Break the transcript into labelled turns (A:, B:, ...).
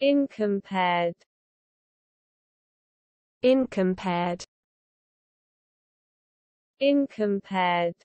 A: In compared. In compared. In compared.